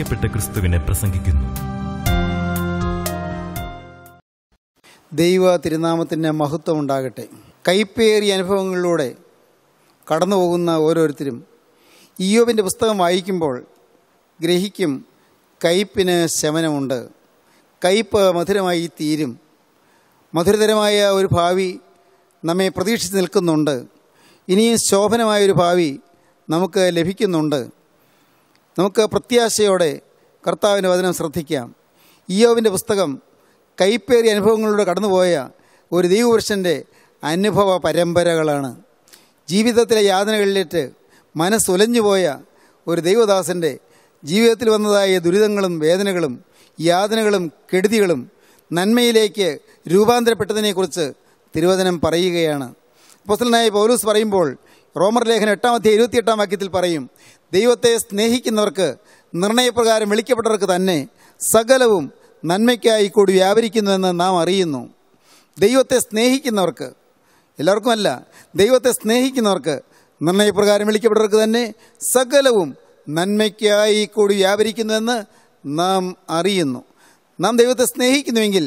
വിളിക്കപ്പെട്ട ക്രിസ്തുവിനെ പ്രസംഗിക്കുന്നു ദൈവ തിരുനാമത്തിൻ്റെ മഹത്വം ഉണ്ടാകട്ടെ കൈപ്പേറിയ അനുഭവങ്ങളിലൂടെ കടന്നു പോകുന്ന ഓരോരുത്തരും ഈയോബിൻ്റെ പുസ്തകം വായിക്കുമ്പോൾ ഗ്രഹിക്കും കയ്പിന് ശമനമുണ്ട് കയ്പ് മധുരമായി തീരും മധുരതരമായ ഒരു ഭാവി നമ്മെ പ്രതീക്ഷിച്ച് നിൽക്കുന്നുണ്ട് ഇനിയും ശോഭനമായൊരു ഭാവി നമുക്ക് ലഭിക്കുന്നുണ്ട് നമുക്ക് പ്രത്യാശയോടെ കർത്താവിൻ്റെ വചനം ശ്രദ്ധിക്കാം ഇയോവിൻ്റെ പുസ്തകം കൈപ്പേറിയ അനുഭവങ്ങളിലൂടെ കടന്നുപോയ ഒരു ദൈവപുരുഷൻ്റെ അനുഭവ പരമ്പരകളാണ് ജീവിതത്തിലെ യാതനകളിലേറ്റ് മനസ്സുലഞ്ഞുപോയ ഒരു ദൈവദാസൻ്റെ ജീവിതത്തിൽ വന്നതായ ദുരിതങ്ങളും വേദനകളും യാതനകളും കെടുതികളും നന്മയിലേക്ക് രൂപാന്തരപ്പെട്ടതിനെക്കുറിച്ച് തിരുവചനം പറയുകയാണ് അപ്പോസ്റ്റലനായ പൗലൂസ് പറയുമ്പോൾ റോമർ ലേഖനം എട്ടാമത്തെ ഇരുപത്തിയെട്ടാം വാക്യത്തിൽ പറയും ദൈവത്തെ സ്നേഹിക്കുന്നവർക്ക് നിർണയപ്രകാരം വിളിക്കപ്പെട്ടവർക്ക് തന്നെ സകലവും നന്മയ്ക്കായി കൂടി വ്യാപരിക്കുന്നുവെന്ന് നാം അറിയുന്നു ദൈവത്തെ സ്നേഹിക്കുന്നവർക്ക് എല്ലാവർക്കുമല്ല ദൈവത്തെ സ്നേഹിക്കുന്നവർക്ക് നിർണയപ്രകാരം വിളിക്കപ്പെട്ടവർക്ക് തന്നെ സകലവും നന്മയ്ക്കായി കൂടി വ്യാപരിക്കുന്നുവെന്ന് നാം അറിയുന്നു നാം ദൈവത്തെ സ്നേഹിക്കുന്നുവെങ്കിൽ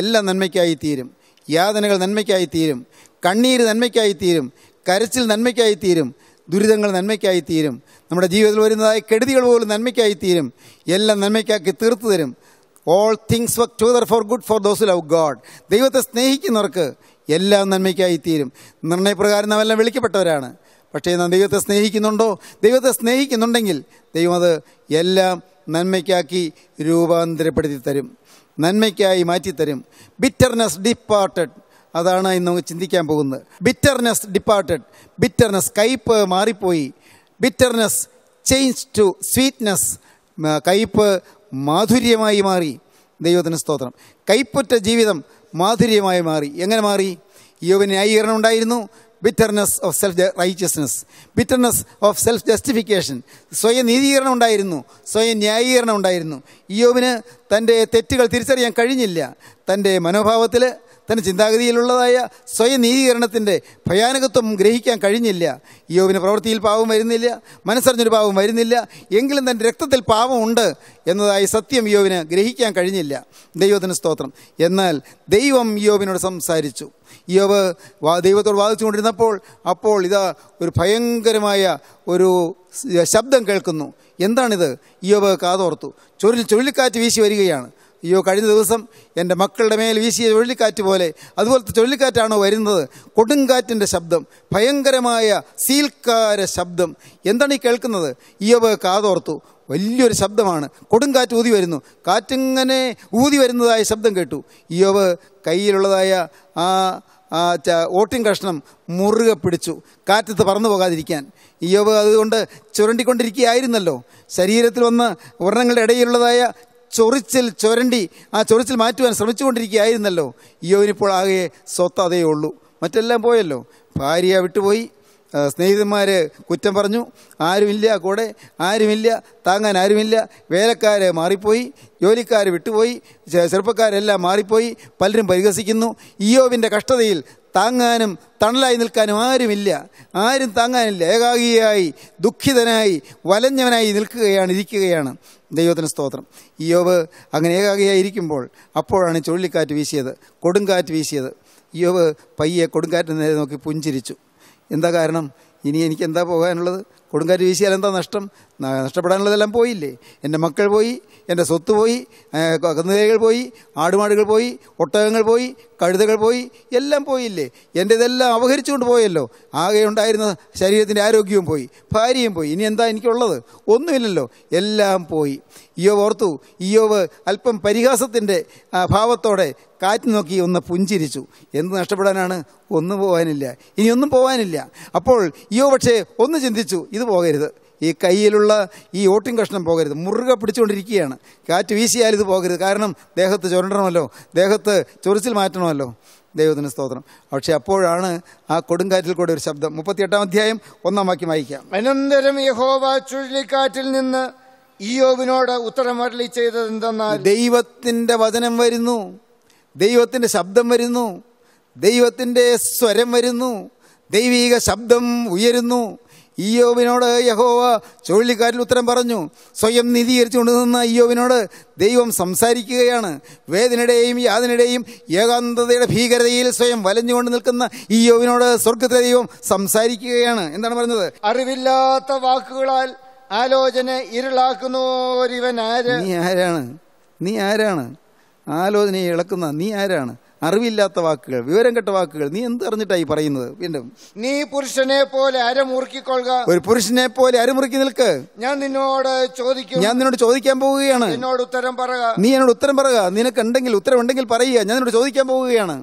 എല്ലാം നന്മയ്ക്കായി തീരും യാതനകൾ നന്മയ്ക്കായി തീരും കണ്ണീര് നന്മയ്ക്കായി തീരും കരച്ചിൽ നന്മയ്ക്കായി തീരും ദുരിതങ്ങൾ നന്മയ്ക്കായി തീരും നമ്മുടെ ജീവിതത്തിൽ വരുന്നതായ കെടുതികൾ പോലും നന്മയ്ക്കായി തീരും എല്ലാം നന്മയ്ക്കാക്കി തീർത്തു തരും all things work together for good for those love God ദൈവത്തെ സ്നേഹിക്കുന്നവർക്ക് എല്ലാം നന്മയ്ക്കായി തീരും നിർണയപ്രകാരം നാമെല്ലാം വിളിക്കപ്പെട്ടവരാണ് പക്ഷേ നാം ദൈവത്തെ സ്നേഹിക്കുന്നുണ്ടോ ദൈവത്തെ സ്നേഹിക്കുന്നുണ്ടെങ്കിൽ ദൈവം അത് എല്ലാം നന്മയ്ക്കാക്കി രൂപാന്തരപ്പെടുത്തി തരും നന്മയ്ക്കായി മാറ്റിത്തരും ബിറ്റർനെസ് ഡിപ്പാർട്ടഡ് അതാണ് ഇന്ന് നമുക്ക് ചിന്തിക്കാൻ പോകുന്നത് ബിറ്റർനെസ് ഡിപ്പാർട്ടഡ് ബിറ്റർനെസ് കയ്പ് മാറിപ്പോയി ബിറ്റർനെസ് ചേഞ്ച് ടു സ്വീറ്റ്നെസ് കയ്പ് മാധുര്യമായി മാറി ദൈവത്തിന് സ്തോത്രം കൈപ്പുറ്റ ജീവിതം മാധുര്യമായി മാറി എങ്ങനെ മാറി യോവിന് ന്യായീകരണം ഉണ്ടായിരുന്നു bitterness of self righteousness bitterness of self justification സ്വയം നീതീകരണം ഉണ്ടായിരുന്നു സ്വയം ന്യായീകരണം ഉണ്ടായിരുന്നു യോവിന് തൻ്റെ തെറ്റുകൾ തിരിച്ചറിയാൻ കഴിഞ്ഞില്ല തൻ്റെ മനോഭാവത്തിൽ തൻ്റെ ചിന്താഗതിയിലുള്ളതായ സ്വയം നീതീകരണത്തിൻ്റെ ഭയാനകത്വം ഗ്രഹിക്കാൻ കഴിഞ്ഞില്ല യോവിന് പ്രവൃത്തിയിൽ പാവം വരുന്നില്ല മനസ്സറിഞ്ഞൊരു പാവം വരുന്നില്ല എങ്കിലും തൻ്റെ രക്തത്തിൽ പാവമുണ്ട് എന്നതായി സത്യം യോവിന് ഗ്രഹിക്കാൻ കഴിഞ്ഞില്ല ദൈവത്തിന് സ്തോത്രം എന്നാൽ ദൈവം യോവിനോട് സംസാരിച്ചു യോവ് ദൈവത്തോട് വാദിച്ചുകൊണ്ടിരുന്നപ്പോൾ അപ്പോൾ ഇതാ ഒരു ഭയങ്കരമായ ഒരു ശബ്ദം കേൾക്കുന്നു എന്താണിത് യോവ് കാതോർത്തു ചുരുൾ ചുഴലിക്കാറ്റ് വീശി വരികയാണ് അയ്യോ കഴിഞ്ഞ ദിവസം എൻ്റെ മക്കളുടെ മേൽ വീശിയ ചുഴലിക്കാറ്റ് പോലെ അതുപോലത്തെ ചുഴലിക്കാറ്റാണോ വരുന്നത് കൊടുങ്കാറ്റിൻ്റെ ശബ്ദം ഭയങ്കരമായ സീൽക്കാര ശബ്ദം എന്താണ് ഈ കേൾക്കുന്നത് ഈയോബ് കാതോർത്തു വലിയൊരു ശബ്ദമാണ് കൊടുങ്കാറ്റ് ഊതി വരുന്നു കാറ്റിങ്ങനെ ഊതി വരുന്നതായ ശബ്ദം കേട്ടു ഈയോവ് കയ്യിലുള്ളതായ ആ ഓട്ടിങ് കഷ്ണം മുറുകെ പിടിച്ചു കാറ്റത്ത് പറന്നു പോകാതിരിക്കാൻ ഈയോവ് അതുകൊണ്ട് ചുരണ്ടിക്കൊണ്ടിരിക്കുകയായിരുന്നല്ലോ ശരീരത്തിൽ വന്ന വർണ്ണങ്ങളുടെ ഇടയിലുള്ളതായ ചൊറിച്ചിൽ ചൊരണ്ടി ആ ചൊറിച്ചിൽ മാറ്റുവാൻ ശ്രമിച്ചുകൊണ്ടിരിക്കുകയായിരുന്നല്ലോ യോനിപ്പോൾ ആകെ അതേ ഉള്ളൂ മറ്റെല്ലാം പോയല്ലോ ഭാര്യ വിട്ടുപോയി സ്നേഹിതന്മാർ കുറ്റം പറഞ്ഞു ആരുമില്ല കൂടെ ആരുമില്ല താങ്ങാൻ ആരുമില്ല വേലക്കാർ മാറിപ്പോയി ജോലിക്കാർ വിട്ടുപോയി ചെറുപ്പക്കാരെല്ലാം മാറിപ്പോയി പലരും പരിഹസിക്കുന്നു ഇയോവിൻ്റെ കഷ്ടതയിൽ താങ്ങാനും തണലായി നിൽക്കാനും ആരുമില്ല ആരും താങ്ങാനില്ല ഏകാഗിയായി ദുഃഖിതനായി വലഞ്ഞവനായി നിൽക്കുകയാണ് ഇരിക്കുകയാണ് ദൈവത്തിന് സ്തോത്രം ഇയോവ് അങ്ങനെ ഏകാഗിയായി ഇരിക്കുമ്പോൾ അപ്പോഴാണ് ചുഴലിക്കാറ്റ് വീശിയത് കൊടുങ്കാറ്റ് വീശിയത് ഇയോവ് പയ്യെ കൊടുങ്കാറ്റ് നേരെ നോക്കി പുഞ്ചിരിച്ചു എന്താ കാരണം ഇനി എനിക്ക് എന്താ പോകാനുള്ളത് കൊടുങ്കാറ്റ് വീശിയാൽ എന്താ നഷ്ടം നഷ്ടപ്പെടാനുള്ളതെല്ലാം പോയില്ലേ എൻ്റെ മക്കൾ പോയി എൻ്റെ സ്വത്ത് പോയി കന്നുകൈകൾ പോയി ആടുമാടുകൾ പോയി ഒട്ടകങ്ങൾ പോയി കഴുതകൾ പോയി എല്ലാം പോയില്ലേ എൻ്റെ ഇതെല്ലാം അപഹരിച്ചുകൊണ്ട് പോയല്ലോ ആകെ ഉണ്ടായിരുന്ന ശരീരത്തിൻ്റെ ആരോഗ്യവും പോയി ഭാര്യയും പോയി ഇനി എന്താ എനിക്കുള്ളത് ഒന്നുമില്ലല്ലോ എല്ലാം പോയി ഇയോവ് ഓർത്തു ഇയോവ് അല്പം പരിഹാസത്തിൻ്റെ ഭാവത്തോടെ കാറ്റ് നോക്കി ഒന്ന് പുഞ്ചിരിച്ചു എന്ത് നഷ്ടപ്പെടാനാണ് ഒന്നും പോകാനില്ല ഇനിയൊന്നും പോകാനില്ല അപ്പോൾ ഇയോ പക്ഷേ ഒന്ന് ചിന്തിച്ചു ഇത് പോകരുത് ഈ കയ്യിലുള്ള ഈ ഓട്ടിംഗ് കഷ്ണം പോകരുത് മുറുകെ പിടിച്ചുകൊണ്ടിരിക്കുകയാണ് കാറ്റ് വീശിയാൽ ഇത് പോകരുത് കാരണം ദേഹത്ത് ചുരണ്ടണമല്ലോ ദേഹത്ത് ചൊറിച്ചിൽ മാറ്റണമല്ലോ ദൈവത്തിന് സ്തോത്രം പക്ഷെ അപ്പോഴാണ് ആ കൊടുങ്കാറ്റിൽ കൂടെ ഒരു ശബ്ദം മുപ്പത്തിയെട്ടാം അധ്യായം ഒന്നാം വാക്യം വായിക്കാം അനന്തരം യഹോവ ചുഴലിക്കാറ്റിൽ നിന്ന് ഈയോബിനോട് ഉത്തരം അരളി ചെയ്തത് എന്തെന്നാൽ ദൈവത്തിൻ്റെ വചനം വരുന്നു ദൈവത്തിൻ്റെ ശബ്ദം വരുന്നു ദൈവത്തിൻ്റെ സ്വരം വരുന്നു ദൈവീക ശബ്ദം ഉയരുന്നു ഇയ്യോവിനോട് യഹോവ ചുഴലിക്കാറ്റിൽ ഉത്തരം പറഞ്ഞു സ്വയം നിധീകരിച്ചുകൊണ്ട് നിന്ന അയ്യോവിനോട് ദൈവം സംസാരിക്കുകയാണ് വേദനയുടെയും യാതിനിടെയും ഏകാന്തതയുടെ ഭീകരതയിൽ സ്വയം വലഞ്ഞുകൊണ്ട് നിൽക്കുന്ന ഇയ്യോവിനോട് സ്വർഗത്തിലെ ദൈവം സംസാരിക്കുകയാണ് എന്താണ് പറഞ്ഞത് അറിവില്ലാത്ത വാക്കുകളാൽ ആലോചന ഇരുളാക്കുന്നോരിവൻ ആര് നീ ആരാണ് നീ ആരാണ് ആലോചനയെ ഇളക്കുന്ന നീ ആരാണ് അറിവില്ലാത്ത വാക്കുകൾ വിവരം കെട്ട വാക്കുകൾ നീ എന്ത് അറിഞ്ഞിട്ടായി പറയുന്നത് വീണ്ടും നീ പുരുഷനെ പോലെ അരമുറുക്കിക്കൊള്ളുക ഒരു പുരുഷനെ പോലെ അരമുറുക്കി നിൽക്ക് ഞാൻ നിന്നോട് ചോദിക്കും ഞാൻ നിന്നോട് ചോദിക്കാൻ പോവുകയാണ് നിന്നോട് ഉത്തരം പറയുക നീ എന്നോട് ഉത്തരം പറയുക നിനക്ക് ഉണ്ടെങ്കിൽ ഉത്തരം ഉണ്ടെങ്കിൽ പറയുക ഞാൻ നിന്നോട് ചോദിക്കാൻ പോവുകയാണ്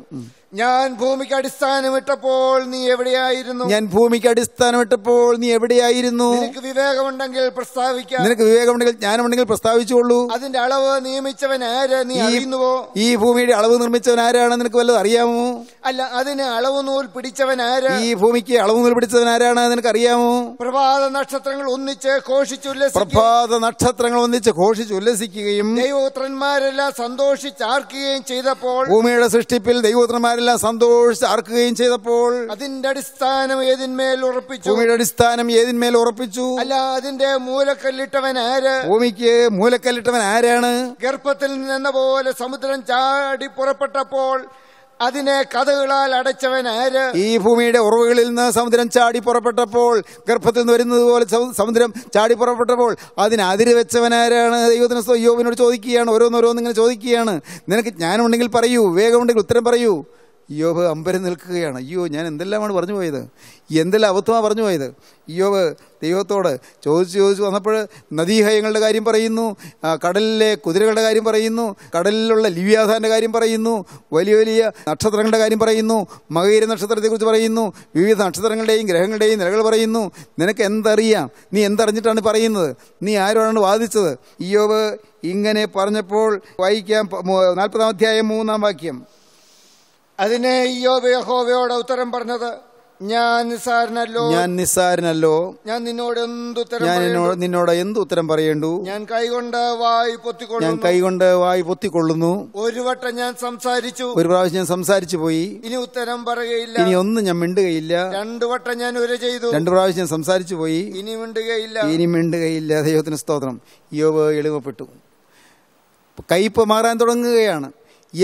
ഞാൻ ഭൂമിക്ക് അടിസ്ഥാനമിട്ടപ്പോൾ നീ എവിടെയായിരുന്നു ഞാൻ ഭൂമിക്ക് അടിസ്ഥാനമിട്ടപ്പോൾ നീ എവിടെയായിരുന്നു നിനക്ക് വിവേകമുണ്ടെങ്കിൽ പ്രസ്താവിക്കാം നിനക്ക് വിവേകമുണ്ടെങ്കിൽ ജ്ഞാനമുണ്ടെങ്കിൽ പ്രസ്താവിച്ചുകൊള്ളൂ അതിന്റെ അളവ് നിയമിച്ചവൻ ആര് നീ അറിയുന്നുവോ ഈ ഭൂമിയുടെ അളവ് നിർമ്മിച്ചവൻ ആരാണ് നിനക്ക് വല്ലതും അറിയാമോ അല്ല അതിന് അളവ് നൂൽ പിടിച്ചവൻ ആര് ഈ ഭൂമിക്ക് അളവ് നൂൽ പിടിച്ചവൻ ആരാണ് നിനക്ക് അറിയാമോ പ്രഭാത നക്ഷത്രങ്ങൾ ഒന്നിച്ച് ഘോഷിച്ചുല്ലസ പ്രഭാത നക്ഷത്രങ്ങൾ ഒന്നിച്ച് ഘോഷിച്ച് ഉല്ലസിക്കുകയും ദൈവപുത്രന്മാരെല്ലാം സന്തോഷിച്ചാർക്കുകയും ചെയ്തപ്പോൾ ഭൂമിയുടെ സൃഷ്ടിപ്പിൽ ദൈവപുത്രന്മാർ ജനമെല്ലാം സന്തോഷിച്ച് അറക്കുകയും ചെയ്തപ്പോൾ അതിന്റെ അടിസ്ഥാനം ഏതിന്മേൽ ഉറപ്പിച്ചു ഭൂമിയുടെ അടിസ്ഥാനം ഏതിന്മേൽ ഉറപ്പിച്ചു അല്ല അതിന്റെ മൂലക്കല്ലിട്ടവൻ ആര് ഭൂമിക്ക് മൂലക്കല്ലിട്ടവൻ ആരാണ് ഗർഭത്തിൽ നിന്ന പോലെ സമുദ്രം ചാടി പുറപ്പെട്ടപ്പോൾ അതിനെ കഥകളാൽ അടച്ചവൻ ആര് ഈ ഭൂമിയുടെ ഉറവുകളിൽ നിന്ന് സമുദ്രം ചാടി പുറപ്പെട്ടപ്പോൾ ഗർഭത്തിൽ നിന്ന് വരുന്നത് പോലെ സമുദ്രം ചാടി പുറപ്പെട്ടപ്പോൾ അതിന് അതിര് വെച്ചവൻ ആരാണ് ദൈവത്തിന് യോബിനോട് ചോദിക്കുകയാണ് ഓരോന്നോരോന്നിങ്ങനെ ചോദിക്കുകയാണ് നിനക്ക് ജ്ഞാനമുണ്ടെങ്കിൽ പറയൂ വേഗമുണ്ടെങ്കിൽ ഉത്തരം പറയൂ യോബ് അമ്പരം നിൽക്കുകയാണ് അയ്യോ ഞാൻ എന്തെല്ലാമാണ് പറഞ്ഞു പോയത് എന്തെല്ലാം അബദ്ധമാണ് പറഞ്ഞു പോയത് യോബ് ദൈവത്തോട് ചോദിച്ചു ചോദിച്ചു വന്നപ്പോൾ നദീഹയങ്ങളുടെ കാര്യം പറയുന്നു കടലിലെ കുതിരകളുടെ കാര്യം പറയുന്നു കടലിലുള്ള ലിവ്യാധാൻ്റെ കാര്യം പറയുന്നു വലിയ വലിയ നക്ഷത്രങ്ങളുടെ കാര്യം പറയുന്നു മകയിര നക്ഷത്രത്തെക്കുറിച്ച് പറയുന്നു വിവിധ നക്ഷത്രങ്ങളുടെയും ഗ്രഹങ്ങളുടെയും നിലകൾ പറയുന്നു നിനക്ക് എന്തറിയാം നീ എന്തറിഞ്ഞിട്ടാണ് പറയുന്നത് നീ ആരോടാണ് വാദിച്ചത് യോബ് ഇങ്ങനെ പറഞ്ഞപ്പോൾ വായിക്കാം നാൽപ്പതാം അധ്യായം മൂന്നാം വാക്യം അതിനെ ഇയോബ് യഹോവയോട് ഉത്തരം പറഞ്ഞത് ഞാൻ നിസ്സാരനല്ലോ ഞാൻ നിസ്സാരനല്ലോ ഞാൻ നിന്നോട് എന്ത് ഉത്തരം ഞാൻ നിന്നോട് എന്ത് ഉത്തരം പറയേണ്ടു ഞാൻ കൈകൊണ്ട് വായി പൊത്തിക്കൊള്ളു ഞാൻ കൈകൊണ്ട് വായി പൊത്തിക്കൊള്ളുന്നു ഒരു വട്ടം ഞാൻ സംസാരിച്ചു ഒരു പ്രാവശ്യം ഞാൻ സംസാരിച്ചു പോയി ഇനി ഉത്തരം പറയുകയില്ല ഇനി ഒന്നും ഞാൻ മിണ്ടുകയില്ല രണ്ടു വട്ടം ഞാൻ ഒരു ചെയ്തു രണ്ടു പ്രാവശ്യം ഞാൻ സംസാരിച്ചു പോയി ഇനി മിണ്ടുകയില്ല ഇനി മിണ്ടുകയില്ല ദൈവത്തിന് സ്തോത്രം യോബ് എളിമപ്പെട്ടു കൈപ്പ് മാറാൻ തുടങ്ങുകയാണ്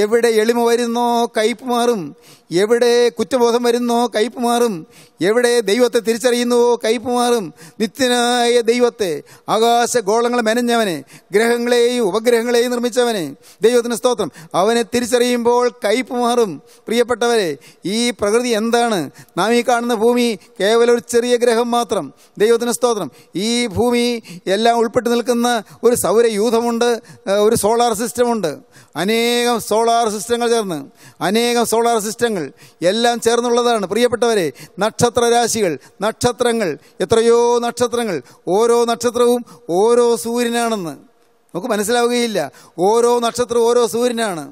എവിടെ എളിമ വരുന്നോ കയ്പ് മാറും എവിടെ കുറ്റബോധം വരുന്നോ കയ്പ് മാറും എവിടെ ദൈവത്തെ തിരിച്ചറിയുന്നുവോ കയ്പ് മാറും നിത്യനായ ദൈവത്തെ ആകാശ ഗോളങ്ങൾ ഗ്രഹങ്ങളെയും ഉപഗ്രഹങ്ങളെയും നിർമ്മിച്ചവനെ ദൈവത്തിന് സ്തോത്രം അവനെ തിരിച്ചറിയുമ്പോൾ കയ്പ് മാറും പ്രിയപ്പെട്ടവരെ ഈ പ്രകൃതി എന്താണ് നാം ഈ കാണുന്ന ഭൂമി കേവലം ഒരു ചെറിയ ഗ്രഹം മാത്രം ദൈവത്തിന് സ്തോത്രം ഈ ഭൂമി എല്ലാം ഉൾപ്പെട്ടു നിൽക്കുന്ന ഒരു സൗരയൂഥമുണ്ട് ഒരു സോളാർ സിസ്റ്റമുണ്ട് അനേകം സോളാർ സിസ്റ്റങ്ങൾ ചേർന്ന് അനേകം സോളാർ സിസ്റ്റങ്ങൾ എല്ലാം ചേർന്നുള്ളതാണ് പ്രിയപ്പെട്ടവരെ നക്ഷത്രരാശികൾ നക്ഷത്രങ്ങൾ എത്രയോ നക്ഷത്രങ്ങൾ ഓരോ നക്ഷത്രവും ഓരോ സൂര്യനാണെന്ന് നമുക്ക് മനസ്സിലാവുകയില്ല ഓരോ നക്ഷത്രവും ഓരോ സൂര്യനാണ്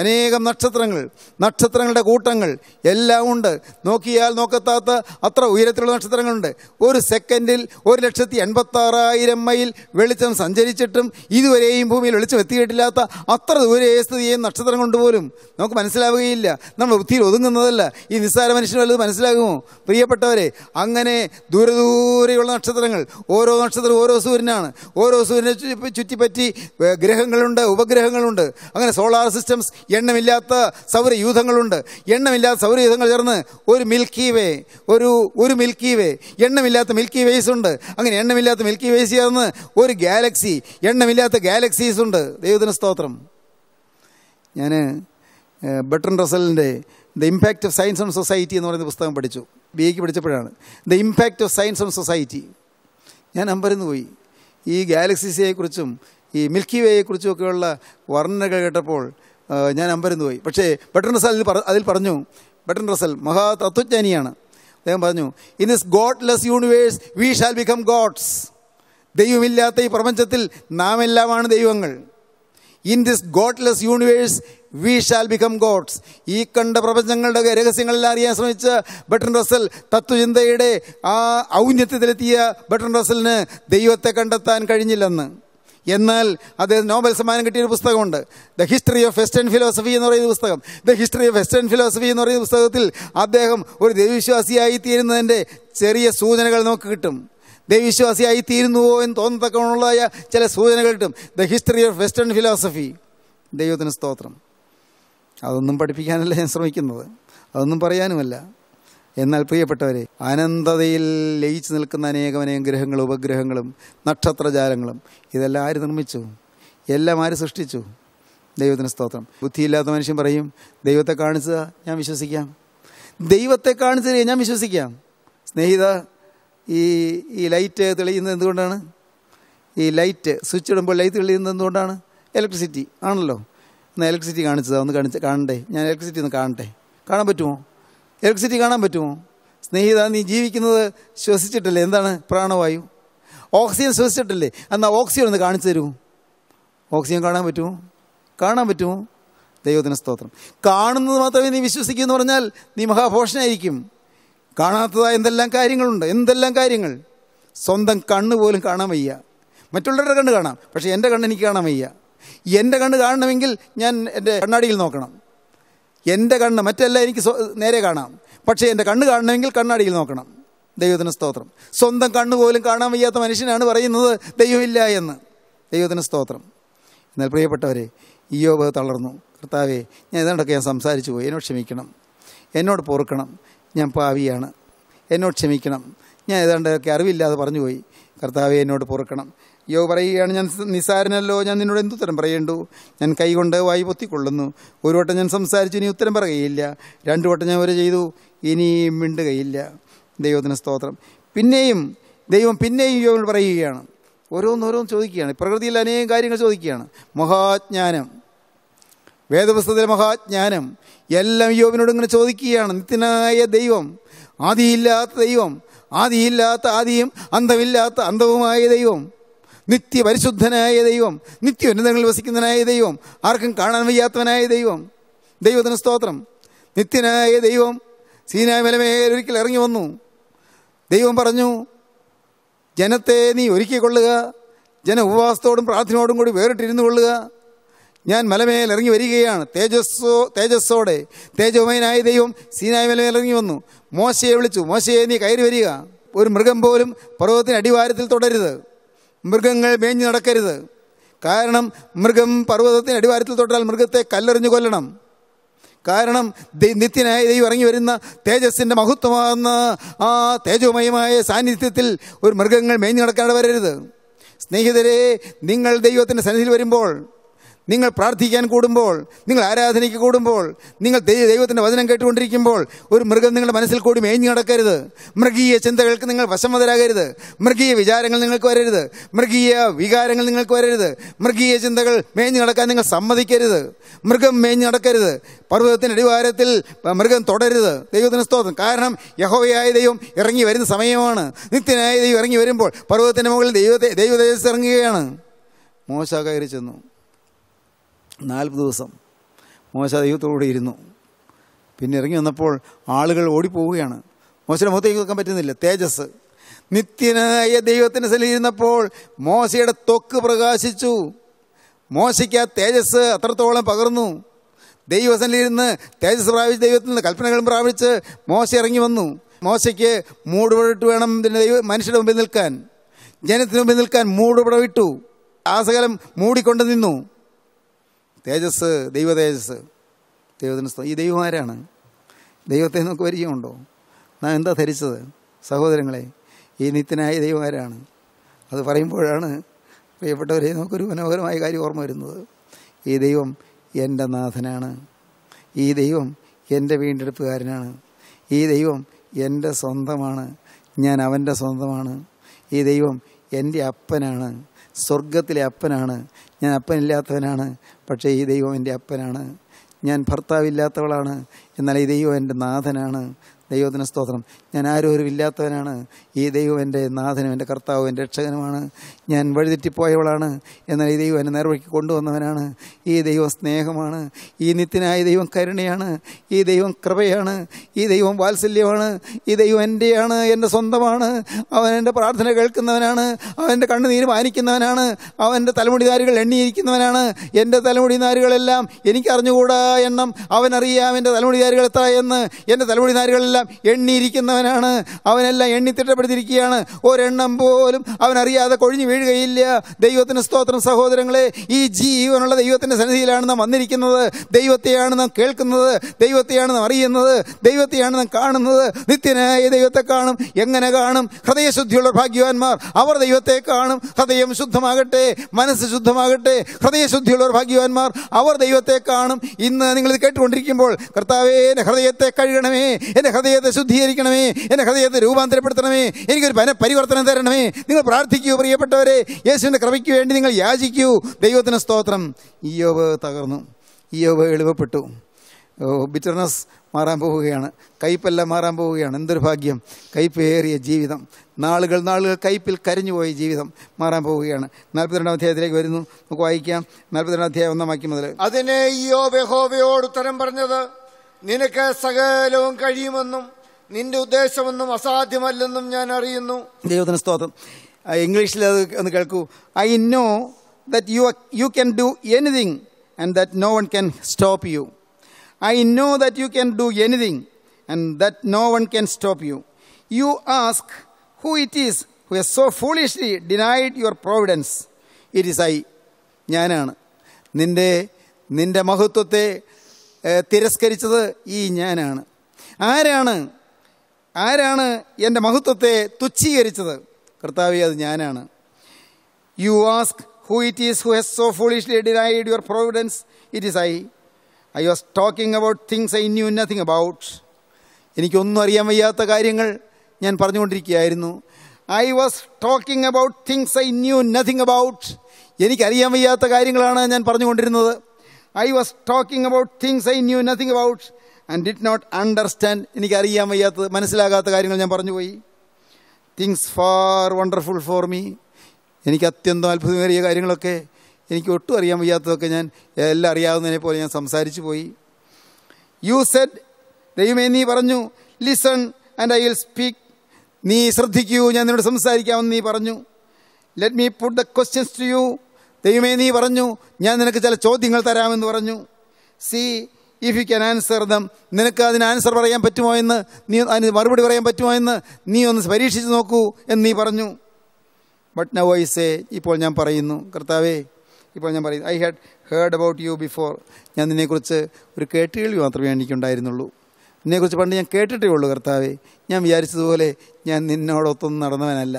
അനേകം നക്ഷത്രങ്ങൾ നക്ഷത്രങ്ങളുടെ കൂട്ടങ്ങൾ എല്ലാം ഉണ്ട് നോക്കിയാൽ നോക്കത്താത്ത അത്ര ഉയരത്തിലുള്ള നക്ഷത്രങ്ങളുണ്ട് ഒരു സെക്കൻഡിൽ ഒരു ലക്ഷത്തി എൺപത്താറായിരം മൈൽ വെളിച്ചം സഞ്ചരിച്ചിട്ടും ഇതുവരെയും ഭൂമിയിൽ വെളിച്ചം എത്തിയിട്ടില്ലാത്ത അത്ര ദൂരെ സ്ഥിതി ചെയ്യുന്ന പോലും നമുക്ക് മനസ്സിലാവുകയില്ല നമ്മൾ വൃത്തിയിൽ ഒതുങ്ങുന്നതല്ല ഈ നിസ്സാര മനുഷ്യന് വല്ലത് മനസ്സിലാകുമോ പ്രിയപ്പെട്ടവരെ അങ്ങനെ ദൂരെ നക്ഷത്രങ്ങൾ ഓരോ നക്ഷത്രം ഓരോ സൂര്യനാണ് ഓരോ സൂര്യനെ ചുറ്റിപ്പറ്റി ഗ്രഹങ്ങളുണ്ട് ഉപഗ്രഹങ്ങളുണ്ട് അങ്ങനെ സോളാർ സിസ്റ്റംസ് എണ്ണമില്ലാത്ത സൗരയൂഥങ്ങളുണ്ട് എണ്ണമില്ലാത്ത സൗരയൂഥങ്ങൾ ചേർന്ന് ഒരു മിൽക്കി വേ ഒരു ഒരു മിൽക്കി വേ എണ്ണമില്ലാത്ത മിൽക്കി വേസ് ഉണ്ട് അങ്ങനെ എണ്ണമില്ലാത്ത മിൽക്കി വേസ് ചേർന്ന് ഒരു ഗാലക്സി എണ്ണമില്ലാത്ത ഗാലക്സീസ് ഉണ്ട് ദൈവത്തിന് സ്തോത്രം ഞാൻ ബട്ടൺ റസലിൻ്റെ the impact of science on society എന്ന് പറയുന്ന പുസ്തകം പഠിച്ചു ബി എക്ക് പഠിച്ചപ്പോഴാണ് the impact of science on society ഞാൻ അമ്പരന്ന് പോയി ഈ ഗാലക്സീസിയെക്കുറിച്ചും ഈ മിൽക്കി ഒക്കെയുള്ള വർണ്ണനകൾ കേട്ടപ്പോൾ ഞാൻ അമ്പരന്ന് പോയി പക്ഷേ ബട്ടൻ റസൽ അതിൽ പറഞ്ഞു ബട്ടൻ റസൽ മഹാ തത്വജ്ഞാനിയാണ് അദ്ദേഹം പറഞ്ഞു in this godless universe we shall become gods ദൈവമില്ലാത്ത ഈ പ്രപഞ്ചത്തിൽ നാം എല്ലാമാണ് ദൈവങ്ങൾ in this godless universe we shall become gods ഈ കണ്ട പ്രപഞ്ചങ്ങളുടെ രഹസ്യങ്ങളെല്ലാം അറിയാൻ ശ്രമിച്ച ബട്ടൺ റസൽ തത്വചിന്തയുടെ ആ ഔന്നത്യത്തിലെത്തിയ ബട്ടൺ റസലിന് ദൈവത്തെ കണ്ടെത്താൻ കഴിഞ്ഞില്ലെന്ന് എന്നാൽ അദ്ദേഹം നോബൽ സമ്മാനം കിട്ടിയൊരു പുസ്തകമുണ്ട് the history of Western philosophy എന്ന് പറയുന്ന പുസ്തകം the history of Western philosophy എന്ന് പറയുന്ന പുസ്തകത്തിൽ അദ്ദേഹം ഒരു ദൈവവിശ്വാസിയായി തീരുന്നതിൻ്റെ ചെറിയ സൂചനകൾ നമുക്ക് കിട്ടും ദൈവവിശ്വാസിയായി തീരുന്നുവോ എന്ന് തോന്നത്തക്കമുള്ളതായ ചില സൂചനകൾ കിട്ടും the history of Western philosophy ദൈവത്തിന് സ്തോത്രം അതൊന്നും പഠിപ്പിക്കാനല്ല ഞാൻ ശ്രമിക്കുന്നത് അതൊന്നും പറയാനുമല്ല എന്നാൽ പ്രിയപ്പെട്ടവരെ അനന്തതയിൽ ലയിച്ചു നിൽക്കുന്ന അനേകം ഗ്രഹങ്ങളും ഉപഗ്രഹങ്ങളും നക്ഷത്രജാലങ്ങളും ഇതെല്ലാം ആര് നിർമ്മിച്ചു എല്ലാം ആര് സൃഷ്ടിച്ചു ദൈവത്തിന് സ്തോത്രം ബുദ്ധിയില്ലാത്ത മനുഷ്യൻ പറയും ദൈവത്തെ കാണിച്ചത് ഞാൻ വിശ്വസിക്കാം ദൈവത്തെ കാണിച്ചത് ഞാൻ വിശ്വസിക്കാം സ്നേഹിത ഈ ഈ ലൈറ്റ് തെളിയുന്നത് എന്തുകൊണ്ടാണ് ഈ ലൈറ്റ് സ്വിച്ച് ഇടുമ്പോൾ ലൈറ്റ് തെളിയുന്നത് എന്തുകൊണ്ടാണ് ഇലക്ട്രിസിറ്റി ആണല്ലോ എന്നാൽ ഇലക്ട്രിസിറ്റി കാണിച്ചതാണ് ഒന്ന് കാണിച്ച് കാണണ്ടേ ഞാൻ ഇലക്ട്രിസിറ്റി ഒന്ന് കാണട്ടെ കാണാൻ പറ്റുമോ ഇലക്ട്രിസിറ്റി കാണാൻ പറ്റുമോ സ്നേഹിത നീ ജീവിക്കുന്നത് ശ്വസിച്ചിട്ടല്ലേ എന്താണ് പ്രാണവായു ഓക്സിജൻ ശ്വസിച്ചിട്ടല്ലേ എന്നാൽ ഓക്സിജൻ ഒന്ന് കാണിച്ചു തരുമോ ഓക്സിജൻ കാണാൻ പറ്റുമോ കാണാൻ പറ്റുമോ ദൈവത്തിന് സ്തോത്രം കാണുന്നത് മാത്രമേ നീ വിശ്വസിക്കൂ എന്ന് പറഞ്ഞാൽ നീ മഹാഭോഷനായിരിക്കും കാണാത്തതായ എന്തെല്ലാം കാര്യങ്ങളുണ്ട് എന്തെല്ലാം കാര്യങ്ങൾ സ്വന്തം കണ്ണ് പോലും കാണാൻ വയ്യ മറ്റുള്ളവരുടെ കണ്ണ് കാണാം പക്ഷേ എൻ്റെ കണ്ണ് എനിക്ക് കാണാൻ വയ്യ എൻ്റെ കണ്ണ് കാണണമെങ്കിൽ ഞാൻ എൻ്റെ കണ്ണാടിയിൽ നോക്കണം എൻ്റെ കണ്ണ് മറ്റെല്ലാം എനിക്ക് നേരെ കാണാം പക്ഷേ എൻ്റെ കണ്ണ് കാണണമെങ്കിൽ കണ്ണാടിയിൽ നോക്കണം ദൈവത്തിന് സ്തോത്രം സ്വന്തം കണ്ണ് പോലും കാണാൻ വയ്യാത്ത മനുഷ്യനാണ് പറയുന്നത് ദൈവമില്ല എന്ന് ദൈവത്തിന് സ്തോത്രം എന്നാൽ പ്രിയപ്പെട്ടവരെ യോഗ തളർന്നു കർത്താവേ ഞാൻ ഇതുകൊണ്ടൊക്കെ ഞാൻ സംസാരിച്ചു പോയി എന്നോട് ക്ഷമിക്കണം എന്നോട് പൊറുക്കണം ഞാൻ പാവിയാണ് എന്നോട് ക്ഷമിക്കണം ഞാൻ ഏതാണ്ടൊക്കെ അറിവില്ലാതെ പറഞ്ഞു പോയി കർത്താവെ എന്നോട് പൊറുക്കണം യോ പറയുകയാണ് ഞാൻ നിസാരനല്ലോ ഞാൻ നിന്നോട് എന്തുത്തരം പറയേണ്ടു ഞാൻ കൈകൊണ്ട് വായി പൊത്തിക്കൊള്ളുന്നു ഒരു വട്ടം ഞാൻ സംസാരിച്ചു ഇനി ഉത്തരം പറയുകയില്ല രണ്ടു വട്ടം ഞാൻ വരെ ചെയ്തു ഇനിയും മിണ്ടുകയില്ല ദൈവത്തിന് സ്തോത്രം പിന്നെയും ദൈവം പിന്നെയും യോഗ പറയുകയാണ് ഓരോന്നോരോന്ന് ചോദിക്കുകയാണ് പ്രകൃതിയിൽ അനേകം കാര്യങ്ങൾ ചോദിക്കുകയാണ് മഹാജ്ഞാനം വേദപുസ്തകത്തിലെ മഹാജ്ഞാനം എല്ലാം യോബിനോട് ഇങ്ങനെ ചോദിക്കുകയാണ് നിത്യനായ ദൈവം ആദിയില്ലാത്ത ദൈവം ആദിയില്ലാത്ത ആദിയും അന്തമില്ലാത്ത അന്തവുമായ ദൈവം നിത്യപരിശുദ്ധനായ ദൈവം നിത്യോന്നതങ്ങളിൽ വസിക്കുന്നതിനായ ദൈവം ആർക്കും കാണാൻ വയ്യാത്തവനായ ദൈവം ദൈവത്തിന് സ്തോത്രം നിത്യനായ ദൈവം സീനായ മലമേൽ ഒരിക്കൽ ഇറങ്ങി വന്നു ദൈവം പറഞ്ഞു ജനത്തെ നീ ഒരുക്കിക്കൊള്ളുക ജന ഉപവാസത്തോടും പ്രാർത്ഥനയോടും കൂടി വേറിട്ടിരുന്നു കൊള്ളുക ഞാൻ മലമേൽ ഇറങ്ങി വരികയാണ് തേജസ്സോ തേജസ്സോടെ തേജോമയനായ ദൈവം സീനായ മലമേൽ ഇറങ്ങി വന്നു മോശയെ വിളിച്ചു മോശയെ നീ കയറി വരിക ഒരു മൃഗം പോലും പർവ്വതത്തിന് അടിവാരത്തിൽ തുടരുത് മൃഗങ്ങൾ മേഞ്ഞു നടക്കരുത് കാരണം മൃഗം പർവ്വതത്തിന് അടിവാരത്തിൽ തൊട്ടാൽ മൃഗത്തെ കല്ലെറിഞ്ഞു കൊല്ലണം കാരണം നിത്യനായ ദൈവം ഇറങ്ങി വരുന്ന തേജസ്സിൻ്റെ മഹത്വമാകുന്ന ആ തേജോമയമായ സാന്നിധ്യത്തിൽ ഒരു മൃഗങ്ങൾ മേഞ്ഞു നടക്കാതെ വരരുത് സ്നേഹിതരെ നിങ്ങൾ ദൈവത്തിൻ്റെ സന്നിധിയിൽ വരുമ്പോൾ നിങ്ങൾ പ്രാർത്ഥിക്കാൻ കൂടുമ്പോൾ നിങ്ങൾ ആരാധനയ്ക്ക് കൂടുമ്പോൾ നിങ്ങൾ ദൈവത്തിൻ്റെ വചനം കേട്ടുകൊണ്ടിരിക്കുമ്പോൾ ഒരു മൃഗം നിങ്ങളുടെ മനസ്സിൽ കൂടി മേഞ്ഞു നടക്കരുത് മൃഗീയ ചിന്തകൾക്ക് നിങ്ങൾ വശമതരാകരുത് മൃഗീയ വിചാരങ്ങൾ നിങ്ങൾക്ക് വരരുത് മൃഗീയ വികാരങ്ങൾ നിങ്ങൾക്ക് വരരുത് മൃഗീയ ചിന്തകൾ മേഞ്ഞു നടക്കാൻ നിങ്ങൾ സമ്മതിക്കരുത് മൃഗം മേഞ്ഞു നടക്കരുത് പർവ്വതത്തിൻ്റെ അടിവാരത്തിൽ മൃഗം തുടരുത് ദൈവത്തിന് സ്തോത്രം കാരണം യഹോവയായ ദൈവം ഇറങ്ങി വരുന്ന സമയമാണ് നിത്യനായ ദൈവം ഇറങ്ങി വരുമ്പോൾ പർവ്വതത്തിൻ്റെ മുകളിൽ ദൈവത്തെ ദൈവദേശത്ത് ഇറങ്ങുകയാണ് മോശ കയറി ചെന്നു നാൽപ്പത് ദിവസം മോശ ദൈവത്തോടുകൂടി ഇരുന്നു പിന്നെ ഇറങ്ങി വന്നപ്പോൾ ആളുകൾ ഓടിപ്പോവുകയാണ് മോശയുടെ മുഖത്തേക്ക് വെക്കാൻ പറ്റുന്നില്ല തേജസ് നിത്യനായ ദൈവത്തിൻ്റെ സ്ഥലിയിരുന്നപ്പോൾ മോശയുടെ തൊക്ക് പ്രകാശിച്ചു മോശയ്ക്ക് ആ തേജസ് അത്രത്തോളം പകർന്നു ദൈവസനിലിരുന്ന് തേജസ് പ്രാപിച്ച് ദൈവത്തിൽ നിന്ന് കൽപ്പനകളും പ്രാപിച്ച് മോശ ഇറങ്ങി വന്നു മോശയ്ക്ക് മൂടുപടവിട്ട് വേണം ദൈവ മനുഷ്യരുടെ മുമ്പിൽ നിൽക്കാൻ ജനത്തിന് മുമ്പിൽ നിൽക്കാൻ മൂടുപടവിട്ടു ആ സകലം മൂടിക്കൊണ്ട് നിന്നു തേജസ് ദൈവ തേജസ് ദൈവത്തിന് ഈ ദൈവം ആരാണ് ദൈവത്തെ നമുക്ക് പരിചയമുണ്ടോ നാം എന്താ ധരിച്ചത് സഹോദരങ്ങളെ ഈ നിത്യനായ ദൈവം ആരാണ് അത് പറയുമ്പോഴാണ് പ്രിയപ്പെട്ടവരെ നമുക്കൊരു മനോഹരമായ കാര്യം ഓർമ്മ വരുന്നത് ഈ ദൈവം എൻ്റെ നാഥനാണ് ഈ ദൈവം എൻ്റെ വീണ്ടെടുപ്പുകാരനാണ് ഈ ദൈവം എൻ്റെ സ്വന്തമാണ് ഞാൻ അവൻ്റെ സ്വന്തമാണ് ഈ ദൈവം എൻ്റെ അപ്പനാണ് സ്വർഗത്തിലെ അപ്പനാണ് ഞാൻ അപ്പനില്ലാത്തവനാണ് പക്ഷേ ഈ ദൈവം എൻ്റെ അപ്പനാണ് ഞാൻ ഭർത്താവില്ലാത്തവളാണ് എന്നാൽ ഈ ദൈവം എൻ്റെ നാഥനാണ് ദൈവത്തിന് സ്തോത്രം ഞാൻ ആരും ഒരു ഇല്ലാത്തവനാണ് ഈ ദൈവം എൻ്റെ നാഥനും എൻ്റെ കർത്താവും എൻ്റെ രക്ഷകനുമാണ് ഞാൻ വഴിതെറ്റിപ്പോയവളാണ് എന്നാൽ ഈ ദൈവം എന്നെ നേർവഴിക്ക് കൊണ്ടുവന്നവനാണ് ഈ ദൈവം സ്നേഹമാണ് ഈ നിത്യനായ ദൈവം കരുണയാണ് ഈ ദൈവം കൃപയാണ് ഈ ദൈവം വാത്സല്യമാണ് ഈ ദൈവം എൻ്റെയാണ് എൻ്റെ സ്വന്തമാണ് അവൻ എൻ്റെ പ്രാർത്ഥന കേൾക്കുന്നവനാണ് അവൻ്റെ കണ്ണുനീര് മാനിക്കുന്നവനാണ് അവൻ്റെ തലമുടിനാരുകൾ എണ്ണിയിരിക്കുന്നവനാണ് എൻ്റെ തലമുടിനാരുകളെല്ലാം എനിക്കറിഞ്ഞുകൂടാ എണ്ണം അവനറിയാം എൻ്റെ തലമുടിനാരുകൾ എത്ര എന്ന് എൻ്റെ തലമുടിനാരുകളെല്ലാം അവനെല്ലാം എണ്ണിയിരിക്കുന്നവനാണ് അവനെല്ലാം എണ്ണി തിട്ടപ്പെടുത്തിയിരിക്കുകയാണ് ഒരെണ്ണം പോലും അവനറിയാതെ കൊഴിഞ്ഞു വീഴുകയില്ല ദൈവത്തിന് സ്തോത്രം സഹോദരങ്ങളെ ഈ ജീവനുള്ള ദൈവത്തിൻ്റെ സന്നിധിയിലാണ് നാം വന്നിരിക്കുന്നത് ദൈവത്തെയാണ് നാം കേൾക്കുന്നത് ദൈവത്തെയാണ് നാം അറിയുന്നത് ദൈവത്തെയാണ് നാം കാണുന്നത് നിത്യനായ ദൈവത്തെ കാണും എങ്ങനെ കാണും ഹൃദയശുദ്ധിയുള്ള ഭാഗ്യവാന്മാർ അവർ ദൈവത്തെ കാണും ഹൃദയം ശുദ്ധമാകട്ടെ മനസ്സ് ശുദ്ധമാകട്ടെ ഹൃദയശുദ്ധിയുള്ളവർ ഭാഗ്യവാന്മാർ അവർ ദൈവത്തെ കാണും ഇന്ന് നിങ്ങളിത് കേട്ടുകൊണ്ടിരിക്കുമ്പോൾ കർത്താവേ എൻ്റെ ഹൃദയത്തെ കഴുകണമേ എൻ്റെ ഹൃദയത്തെ ശുദ്ധീകരിക്കണമേ എൻ്റെ ഹൃദയത്തെ രൂപാന്തരപ്പെടുത്തണമേ എനിക്കൊരു പന പരിവർത്തനം തരണമേ നിങ്ങൾ പ്രാർത്ഥിക്കൂ പ്രിയപ്പെട്ടവരെ യേശുവിൻ്റെ കൃപയ്ക്ക് വേണ്ടി നിങ്ങൾ യാചിക്കൂ ദൈവത്തിന് സ്തോത്രം ഈയോബ് തകർന്നു ഈയോബ് എളുപ്പപ്പെട്ടു ബിറ്റർനസ് മാറാൻ പോവുകയാണ് കയ്പെല്ലാം മാറാൻ പോവുകയാണ് എന്തൊരു ഭാഗ്യം കയ്പേറിയ ജീവിതം നാളുകൾ നാളുകൾ കയ്പിൽ കരിഞ്ഞുപോയ ജീവിതം മാറാൻ പോവുകയാണ് നാൽപ്പത്തിരണ്ടാം അധ്യായത്തിലേക്ക് വരുന്നു നമുക്ക് വായിക്കാം നാൽപ്പത്തിരണ്ടാം അധ്യായം ഒന്നാമാക്കി മുതൽ അതിനെ യോബ് യഹോബയോട് ഉത്തരം പറഞ്ഞത് നിനക്ക് സകലവും കഴിയുമെന്നും നിന്റെ ഉദ്ദേശമൊന്നും അസാധ്യമല്ലെന്നും ഞാൻ അറിയുന്നു ദൈവത്തിന് സ്തോത്രം ഇംഗ്ലീഷിൽ അത് ഒന്ന് കേൾക്കൂ I know that you you can do anything and that no one can stop you I know that you can do anything and that no one can stop you you ask who it is who is so foolishly denied your providence it is I ഞാനാണ് നിൻ്റെ നിൻ്റെ മഹത്വത്തെ തിരസ്കരിച്ചത് ഈ ഞാനാണ് ആരാണ് ആരാണ് എൻ്റെ മഹത്വത്തെ തുച്ഛീകരിച്ചത് കർത്താവെ അത് ഞാനാണ് you ask who it is who has so foolishly denied your providence it is I I was talking about things I knew nothing about എനിക്കൊന്നും അറിയാൻ വയ്യാത്ത കാര്യങ്ങൾ ഞാൻ പറഞ്ഞുകൊണ്ടിരിക്കുകയായിരുന്നു I was talking about things I knew nothing about എനിക്കറിയാൻ വയ്യാത്ത കാര്യങ്ങളാണ് ഞാൻ പറഞ്ഞുകൊണ്ടിരുന്നത് I was talking about things I knew nothing about and did not understand എനിക്ക് അറിയാൻ വയ്യാത്ത മനസ്സിലാകാത്ത കാര്യങ്ങൾ ഞാൻ പറഞ്ഞുപോയി things far wonderful for me എനിക്ക് അത്യന്തം അത്ഭുതമേറിയ കാര്യങ്ങളൊക്കെ എനിക്ക് ഒട്ടും അറിയാൻ വയ്യാത്തതൊക്കെ ഞാൻ എല്ലാം അറിയാവുന്നതിനെ പോലെ ഞാൻ സംസാരിച്ചു പോയി യു സെഡ് ദൈവമേ നീ പറഞ്ഞു listen and I will speak നീ ശ്രദ്ധിക്കൂ ഞാൻ നിന്നോട് സംസാരിക്കാമെന്ന് നീ പറഞ്ഞു let me put the questions to you ദൈവമേ നീ പറഞ്ഞു ഞാൻ നിനക്ക് ചില ചോദ്യങ്ങൾ തരാമെന്ന് പറഞ്ഞു see if you can answer them നിനക്ക് അതിന് ആൻസർ പറയാൻ പറ്റുമോ എന്ന് നീ അതിന് മറുപടി പറയാൻ പറ്റുമോ എന്ന് നീ ഒന്ന് പരീക്ഷിച്ച് നോക്കൂ എന്ന് നീ പറഞ്ഞു ബട്ട് നൗ ഐസേ ഇപ്പോൾ ഞാൻ പറയുന്നു കർത്താവേ ഇപ്പോൾ ഞാൻ പറയുന്നു I had heard about you before ഞാൻ നിന്നെക്കുറിച്ച് ഒരു കേട്ടുകേൾവി മാത്രമേ എനിക്കുണ്ടായിരുന്നുള്ളൂ നിന്നെക്കുറിച്ച് പണ്ട് ഞാൻ കേട്ടിട്ടേ ഉള്ളൂ കർത്താവേ ഞാൻ വിചാരിച്ചതുപോലെ ഞാൻ നിന്നോടൊത്തൊന്നും നടന്നവനല്ല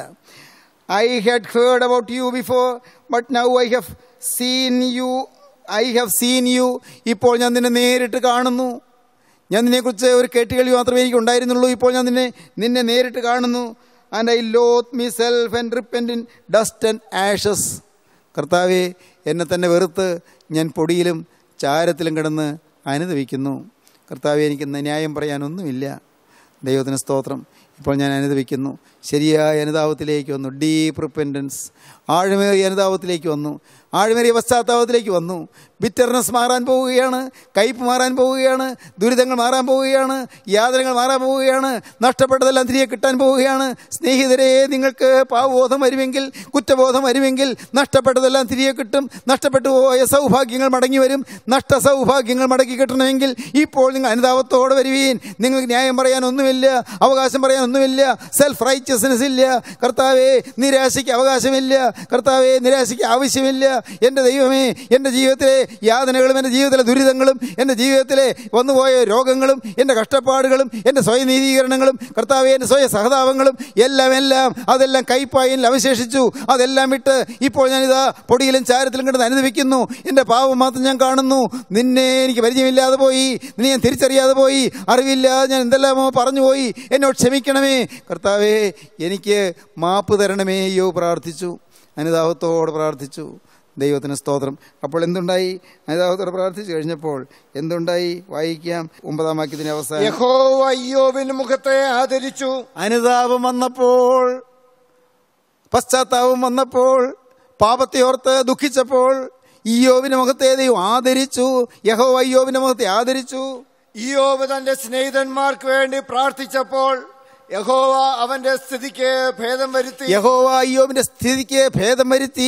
I had heard about you before, but now I have seen you. I have seen you. ഇപ്പോൾ ഞാൻ നിന്നെ നേരിട്ട് കാണുന്നു ഞാൻ നിന്നെക്കുറിച്ച് ഒരു കേട്ടുകേൾവി മാത്രമേ എനിക്ക് ഉണ്ടായിരുന്നുള്ളൂ ഇപ്പോൾ ഞാൻ നിന്നെ നിന്നെ നേരിട്ട് കാണുന്നു and I loathe myself and repent in dust and ashes കർത്താവെ എന്നെ തന്നെ വെറുത്ത് ഞാൻ പൊടിയിലും ചാരത്തിലും കിടന്ന് അനുദവിക്കുന്നു കർത്താവെ എനിക്ക് ന്യായം പറയാനൊന്നുമില്ല ദൈവത്തിന് സ്തോത്രം ഇപ്പോൾ ഞാൻ അനുദവിക്കുന്നു ശരിയായ അനുതാപത്തിലേക്ക് വന്നു ഡീപ്പ് റിപ്പൻഡൻസ് ആഴമേറിയ അനുതാപത്തിലേക്ക് വന്നു ആഴ്മേറിയ പശ്ചാത്താപത്തിലേക്ക് വന്നു ബിറ്റർനെസ് മാറാൻ പോവുകയാണ് കയ്പ് മാറാൻ പോവുകയാണ് ദുരിതങ്ങൾ മാറാൻ പോവുകയാണ് യാതനകൾ മാറാൻ പോവുകയാണ് നഷ്ടപ്പെട്ടതെല്ലാം തിരികെ കിട്ടാൻ പോവുകയാണ് സ്നേഹിതരെ നിങ്ങൾക്ക് പാവബോധം വരുമെങ്കിൽ കുറ്റബോധം വരുമെങ്കിൽ നഷ്ടപ്പെട്ടതെല്ലാം തിരികെ കിട്ടും നഷ്ടപ്പെട്ടു പോയ സൗഭാഗ്യങ്ങൾ മടങ്ങി വരും നഷ്ട സൗഭാഗ്യങ്ങൾ മടക്കി കിട്ടണമെങ്കിൽ ഇപ്പോൾ നിങ്ങൾ അനുതാപത്തോടെ വരുവീൻ നിങ്ങൾക്ക് ന്യായം പറയാനൊന്നുമില്ല അവകാശം പറയാനൊന്നുമില്ല സെൽഫ് റൈറ്റ്യസ്നെസ് ഇല്ല കർത്താവേ നിരാശയ്ക്ക് അവകാശമില്ല കർത്താവേ നിരാശയ്ക്ക് ആവശ്യമില്ല എൻ്റെ ദൈവമേ എൻ്റെ ജീവിതത്തിലെ യാതനകളും എൻ്റെ ജീവിതത്തിലെ ദുരിതങ്ങളും എൻ്റെ ജീവിതത്തിലെ വന്നുപോയ രോഗങ്ങളും എൻ്റെ കഷ്ടപ്പാടുകളും എൻ്റെ സ്വയം നീതീകരണങ്ങളും കർത്താവ് എൻ്റെ സ്വയം സഹതാപങ്ങളും എല്ലാം എല്ലാം അതെല്ലാം കൈപ്പായിൽ അവശേഷിച്ചു അതെല്ലാം വിട്ട് ഇപ്പോൾ ഞാനിതാ പൊടിയിലും ചാരത്തിലും കിടന്ന് അനുഭവിക്കുന്നു എൻ്റെ പാവം മാത്രം ഞാൻ കാണുന്നു നിന്നെ എനിക്ക് പരിചയമില്ലാതെ പോയി നിന്നെ ഞാൻ തിരിച്ചറിയാതെ പോയി അറിവില്ലാതെ ഞാൻ എന്തെല്ലാമോ പറഞ്ഞു പോയി എന്നോട് ക്ഷമിക്കണമേ കർത്താവേ എനിക്ക് മാപ്പ് തരണമേയോ പ്രാർത്ഥിച്ചു അനുതാപത്തോട് പ്രാർത്ഥിച്ചു ദൈവത്തിന് സ്തോത്രം അപ്പോൾ എന്തുണ്ടായി നേതാവത്തോട് പ്രാർത്ഥിച്ചു കഴിഞ്ഞപ്പോൾ എന്തുണ്ടായി വായിക്കാം ഒമ്പതാം വാക്യത്തിന്റെ അവസാനം മുഖത്തെ ആദരിച്ചു അനുതാപം വന്നപ്പോൾ പശ്ചാത്താപം വന്നപ്പോൾ പാപത്തെ ഓർത്ത് ദുഃഖിച്ചപ്പോൾ ഈയോവിന്റെ മുഖത്തെ ദൈവം ആദരിച്ചു യഹോ അയ്യോവിന്റെ മുഖത്തെ ആദരിച്ചു ഈയോവ് തന്റെ സ്നേഹിതന്മാർക്ക് വേണ്ടി പ്രാർത്ഥിച്ചപ്പോൾ യഹോവ അവന്റെ സ്ഥിതിക്ക് ഭേദം വരുത്തി യഹോവ ഇയോബിന്റെ സ്ഥിതിക്ക് ഭേദം വരുത്തി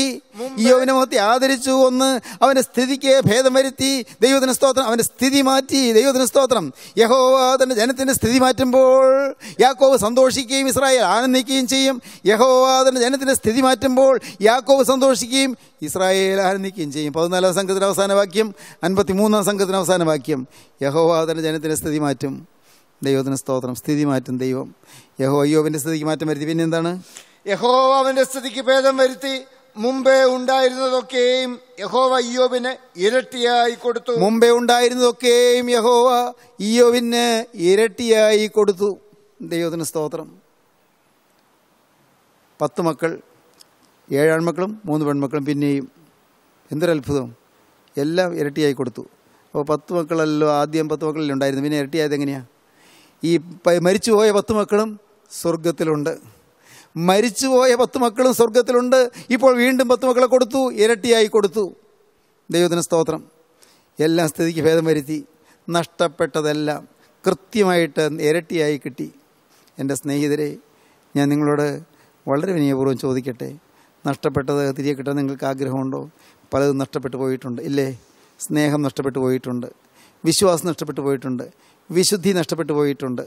ഇയോബിനെ മുഖത്തെ ആദരിച്ചു ഒന്ന് അവന്റെ സ്ഥിതിക്ക് ഭേദം വരുത്തി ദൈവത്തിന് സ്തോത്രം അവന്റെ സ്ഥിതി മാറ്റി ദൈവത്തിന് സ്തോത്രം യഹോവ തന്റെ ജനത്തിന്റെ സ്ഥിതി മാറ്റുമ്പോൾ യാക്കോവ് സന്തോഷിക്കുകയും ഇസ്രായേൽ ആനന്ദിക്കുകയും ചെയ്യും യഹോവ തന്റെ ജനത്തിന്റെ സ്ഥിതി മാറ്റുമ്പോൾ യാക്കോവ് സന്തോഷിക്കുകയും ഇസ്രായേൽ ആനന്ദിക്കുകയും ചെയ്യും പതിനാലാം സംഘത്തിന്റെ അവസാന വാക്യം അൻപത്തി മൂന്നാം സംഘത്തിന്റെ അവസാന വാക്യം യഹോവ തന്റെ ജനത്തിന്റെ സ്ഥിതി മാറ്റും ദൈവത്തിന് സ്തോത്രം സ്ഥിതി മാറ്റും ദൈവം യഹോ അയ്യോവിന്റെ സ്ഥിതിക്ക് മാറ്റം വരുത്തി പിന്നെ എന്താണ് യഹോവ അവന്റെ സ്ഥിതിക്ക് ഭേദം വരുത്തി മുമ്പേ ഉണ്ടായിരുന്നതൊക്കെയും യഹോവ അയ്യോവിന് ഇരട്ടിയായി കൊടുത്തു മുമ്പേ ഉണ്ടായിരുന്നതൊക്കെയും യഹോവ അയ്യോവിന് ഇരട്ടിയായി കൊടുത്തു ദൈവത്തിന് സ്തോത്രം പത്ത് മക്കൾ ഏഴാൺമക്കളും ആൺമക്കളും മൂന്ന് പെൺമക്കളും പിന്നെയും എന്തൊരത്ഭുതം എല്ലാം ഇരട്ടിയായി കൊടുത്തു അപ്പോൾ പത്ത് മക്കളല്ലോ ആദ്യം പത്ത് ഉണ്ടായിരുന്നു പിന്നെ ഇരട്ടിയായത് എങ്ങനെയാണ് ഈ മരിച്ചുപോയ പത്ത് മക്കളും സ്വർഗത്തിലുണ്ട് മരിച്ചുപോയ പത്ത് മക്കളും സ്വർഗത്തിലുണ്ട് ഇപ്പോൾ വീണ്ടും പത്ത് മക്കളെ കൊടുത്തു ഇരട്ടിയായി കൊടുത്തു ദൈവത്തിന് സ്തോത്രം എല്ലാം സ്ഥിതിക്ക് ഭേദം വരുത്തി നഷ്ടപ്പെട്ടതെല്ലാം കൃത്യമായിട്ട് ഇരട്ടിയായി കിട്ടി എൻ്റെ സ്നേഹിതരെ ഞാൻ നിങ്ങളോട് വളരെ വിനയപൂർവ്വം ചോദിക്കട്ടെ നഷ്ടപ്പെട്ടത് തിരികെ കിട്ടാൻ നിങ്ങൾക്ക് ആഗ്രഹമുണ്ടോ പലതും നഷ്ടപ്പെട്ടു പോയിട്ടുണ്ട് ഇല്ലേ സ്നേഹം നഷ്ടപ്പെട്ടു പോയിട്ടുണ്ട് വിശ്വാസം നഷ്ടപ്പെട്ടു പോയിട്ടുണ്ട് വിശുദ്ധി നഷ്ടപ്പെട്ടു പോയിട്ടുണ്ട്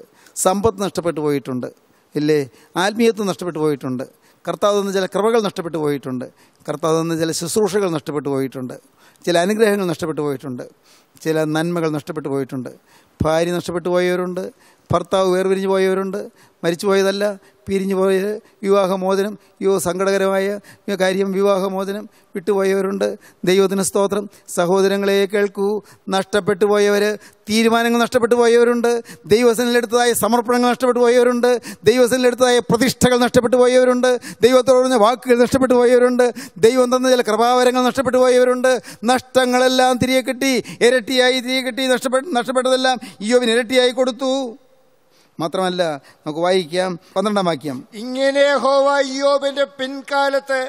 സമ്പത്ത് നഷ്ടപ്പെട്ടു പോയിട്ടുണ്ട് ഇല്ലേ ആത്മീയത്വം നഷ്ടപ്പെട്ടു പോയിട്ടുണ്ട് കർത്താവ് തന്ന ചില കൃപകൾ നഷ്ടപ്പെട്ടു പോയിട്ടുണ്ട് കർത്താവ് തന്ന ചില ശുശ്രൂഷകൾ നഷ്ടപ്പെട്ടു പോയിട്ടുണ്ട് ചില അനുഗ്രഹങ്ങൾ നഷ്ടപ്പെട്ടു പോയിട്ടുണ്ട് ചില നന്മകൾ നഷ്ടപ്പെട്ടു പോയിട്ടുണ്ട് ഭാര്യ നഷ്ടപ്പെട്ടു പോയവരുണ്ട് ഭർത്താവ് വേർപിരിഞ്ഞു പോയവരുണ്ട് മരിച്ചുപോയതല്ല പിരിഞ്ഞു പോയ വിവാഹമോചനം യോ സങ്കടകരമായ കാര്യം വിവാഹമോചനം വിട്ടുപോയവരുണ്ട് ദൈവത്തിന് സ്തോത്രം സഹോദരങ്ങളെ കേൾക്കൂ നഷ്ടപ്പെട്ടു പോയവർ തീരുമാനങ്ങൾ നഷ്ടപ്പെട്ടു പോയവരുണ്ട് ദൈവസനിലെടുത്തതായ സമർപ്പണങ്ങൾ നഷ്ടപ്പെട്ടു പോയവരുണ്ട് ദൈവസനിലെടുത്തതായ പ്രതിഷ്ഠകൾ നഷ്ടപ്പെട്ടു പോയവരുണ്ട് ദൈവത്തോട് പറഞ്ഞ വാക്കുകൾ നഷ്ടപ്പെട്ടു പോയവരുണ്ട് ദൈവം തന്ന ചില കൃപാവരങ്ങൾ നഷ്ടപ്പെട്ടു പോയവരുണ്ട് നഷ്ടങ്ങളെല്ലാം തിരികെ കിട്ടി ഇരട്ടിയായി തിരികെ കിട്ടി നഷ്ടപ്പെട്ട നഷ്ടപ്പെട്ടതെല്ലാം ഈയോവിന് ഇരട്ടിയായി കൊടുത്തു മാത്രമല്ല നമുക്ക് വായിക്കാം പന്ത്രണ്ടാം വാക്യം ഇങ്ങനെ ഹോവായ്യോബിന്റെ പിൻകാലത്ത്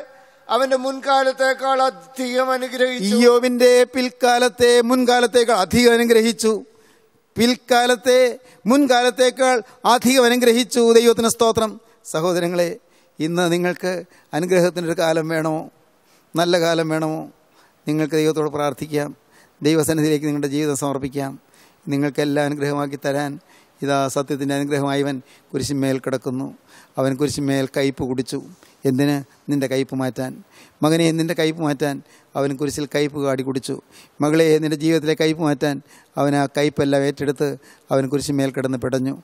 അവന്റെ മുൻകാലത്തേക്കാൾ അധികം അനുഗ്രഹിച്ചു ഇയോബിന്റെ പിൽക്കാലത്തെ മുൻകാലത്തേക്കാൾ അധികം അനുഗ്രഹിച്ചു പിൽക്കാലത്തെ മുൻകാലത്തേക്കാൾ അധികം അനുഗ്രഹിച്ചു ദൈവത്തിന് സ്തോത്രം സഹോദരങ്ങളെ ഇന്ന് നിങ്ങൾക്ക് അനുഗ്രഹത്തിനൊരു കാലം വേണമോ നല്ല കാലം വേണമോ നിങ്ങൾക്ക് ദൈവത്തോട് പ്രാർത്ഥിക്കാം ദൈവസന്നിധിയിലേക്ക് നിങ്ങളുടെ ജീവിതം സമർപ്പിക്കാം നിങ്ങൾക്കെല്ലാം അനുഗ്രഹമാക്കി തരാൻ ഇതാ സത്യത്തിൻ്റെ അനുഗ്രഹമായി അവൻ കുരിശിന്മേൽ കിടക്കുന്നു അവൻ കുരിശിന്മേൽ കയ്പ് കുടിച്ചു എന്തിന് നിൻ്റെ കയ്പ് മാറ്റാൻ മകനെ നിൻ്റെ കയ്പ് മാറ്റാൻ അവൻ കുരിശിൽ കയ്പ് കാടി കുടിച്ചു മകളെ നിൻ്റെ ജീവിതത്തിലെ കയ്പ് മാറ്റാൻ അവൻ ആ കയ്പെല്ലാം ഏറ്റെടുത്ത് അവൻ കുരിശിന്മേൽ കിടന്ന് പിടഞ്ഞു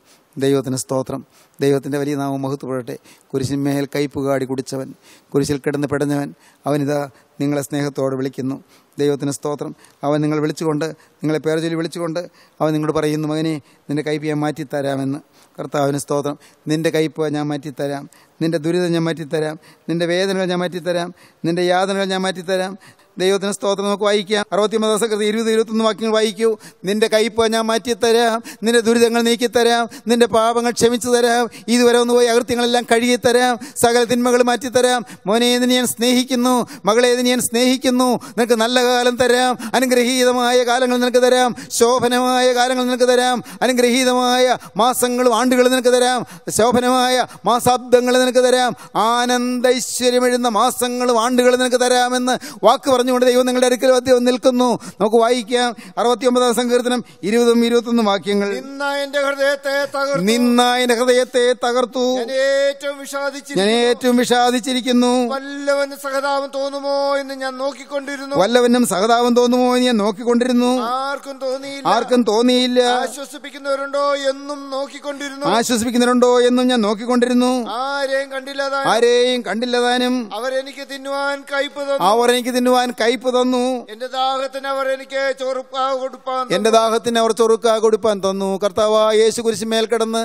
ദൈവത്തിന് സ്തോത്രം ദൈവത്തിൻ്റെ വലിയ നാമം മഹത്വപ്പെടട്ടെ കുരിശിന്മേൽ കയ്പുകാടി കുടിച്ചവൻ കുരിശിൽ കിടന്ന് പെടഞ്ഞവൻ അവനിതാ നിങ്ങളെ സ്നേഹത്തോട് വിളിക്കുന്നു ദൈവത്തിന് സ്തോത്രം അവൻ നിങ്ങൾ വിളിച്ചുകൊണ്ട് നിങ്ങളെ പേർ ചൊല്ലി വിളിച്ചുകൊണ്ട് അവൻ നിങ്ങളോട് പറയുന്നു മകനെ നിൻ്റെ കയ്പ് ഞാൻ മാറ്റിത്തരാമെന്ന് കർത്താവിന് സ്തോത്രം നിൻ്റെ കയ്പ് ഞാൻ മാറ്റിത്തരാം നിൻ്റെ ദുരിതം ഞാൻ മാറ്റിത്തരാം നിൻ്റെ വേദനകൾ ഞാൻ മാറ്റിത്തരാം നിൻ്റെ യാതനകൾ ഞാൻ മാറ്റിത്തരാം ദൈവത്തിന് സ്തോത്രം നമുക്ക് വായിക്കാം അറുപത്തിമൂന്ന് ദിവസകൃതി ഇരുപത് ഇരുപത്തൊന്ന് വാക്യങ്ങൾ വായിക്കൂ നിന്റെ കയ്പ് ഞാൻ മാറ്റിത്തരാം നിന്റെ ദുരിതങ്ങൾ നീക്കിത്തരാം നിന്റെ പാപങ്ങൾ ക്ഷമിച്ചു തരാം ഇതുവരെ ഒന്ന് പോയി അകൃത്യങ്ങളെല്ലാം കഴുകിത്തരാം സകല തിന്മകൾ മാറ്റിത്തരാം മോനെ ഇതിന് ഞാൻ സ്നേഹിക്കുന്നു മകളെ ഇതിന് ഞാൻ സ്നേഹിക്കുന്നു നിനക്ക് നല്ല കാലം തരാം അനുഗ്രഹീതമായ കാലങ്ങൾ നിനക്ക് തരാം ശോഭനമായ കാലങ്ങൾ നിനക്ക് തരാം അനുഗ്രഹീതമായ മാസങ്ങളും ആണ്ടുകളും നിനക്ക് തരാം ശോഭനമായ മാസാബ്ദങ്ങൾ നിനക്ക് തരാം ആനന്ദ ഐശ്വര്യമെഴുന്ന മാസങ്ങളും ആണ്ടുകളും നിനക്ക് തരാമെന്ന് വാക്ക് പറഞ്ഞു പറഞ്ഞുകൊണ്ട് ദൈവം നിങ്ങളുടെ അടുക്കൽ നിൽക്കുന്നു നമുക്ക് വായിക്കാം അറുപത്തി ഒമ്പതാം സങ്കീർത്തനം ഇരുപതും ഇരുപത്തൊന്നും വാക്യങ്ങൾ നിന്നായന്റെ ഹൃദയത്തെ ഹൃദയത്തെ തകർത്തു ഏറ്റവും ഞാൻ ഏറ്റവും വിഷാദിച്ചിരിക്കുന്നു വല്ലവന് സഹതാപം തോന്നുമോ എന്ന് ഞാൻ നോക്കിക്കൊണ്ടിരുന്നു വല്ലവനും സഹതാപം തോന്നുമോ എന്ന് ഞാൻ നോക്കിക്കൊണ്ടിരുന്നു ആർക്കും തോന്നിയില്ല ആർക്കും തോന്നിയില്ല ആശ്വസിപ്പിക്കുന്നവരുണ്ടോ എന്നും നോക്കിക്കൊണ്ടിരുന്നു ആശ്വസിപ്പിക്കുന്നവരുണ്ടോ എന്നും ഞാൻ നോക്കിക്കൊണ്ടിരുന്നു ആരെയും കണ്ടില്ല ആരെയും കണ്ടില്ലതാനും അവരെനിക്ക് തിന്നുവാൻ കയ്പ് അവർ എനിക്ക് തിന്നുവാൻ കയ്പ് തന്നു എന്റെ ദാഹത്തിന് അവർ എനിക്ക് കൊടുപ്പാൻ എന്റെ ദാഹത്തിന് അവർ ചൊറുക്കാവ് കൊടുപ്പാൻ തന്നു കർത്താവ് യേശു കുരിശ് മേൽ കിടന്ന്